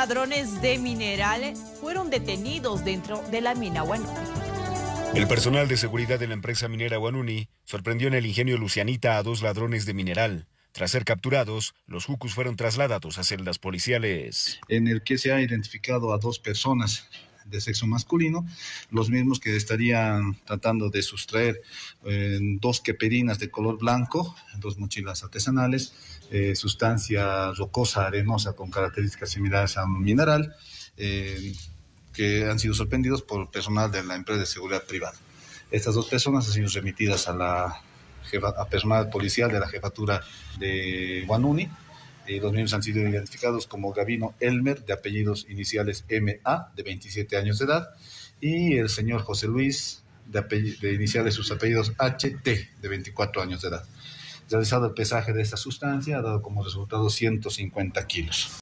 ladrones de mineral fueron detenidos dentro de la mina Guanuni. El personal de seguridad de la empresa minera Guanuni sorprendió en el ingenio Lucianita a dos ladrones de mineral. Tras ser capturados, los jucus fueron trasladados a celdas policiales. En el que se ha identificado a dos personas de sexo masculino, los mismos que estarían tratando de sustraer eh, dos queperinas de color blanco, dos mochilas artesanales, eh, sustancia rocosa, arenosa con características similares a un mineral, eh, que han sido sorprendidos por personal de la empresa de seguridad privada. Estas dos personas han sido remitidas a la personal policial de la jefatura de Guanuni los eh, mismos han sido identificados como Gavino Elmer, de apellidos iniciales MA, de 27 años de edad, y el señor José Luis, de, de iniciales sus apellidos HT, de 24 años de edad. Realizado el pesaje de esta sustancia, ha dado como resultado 150 kilos.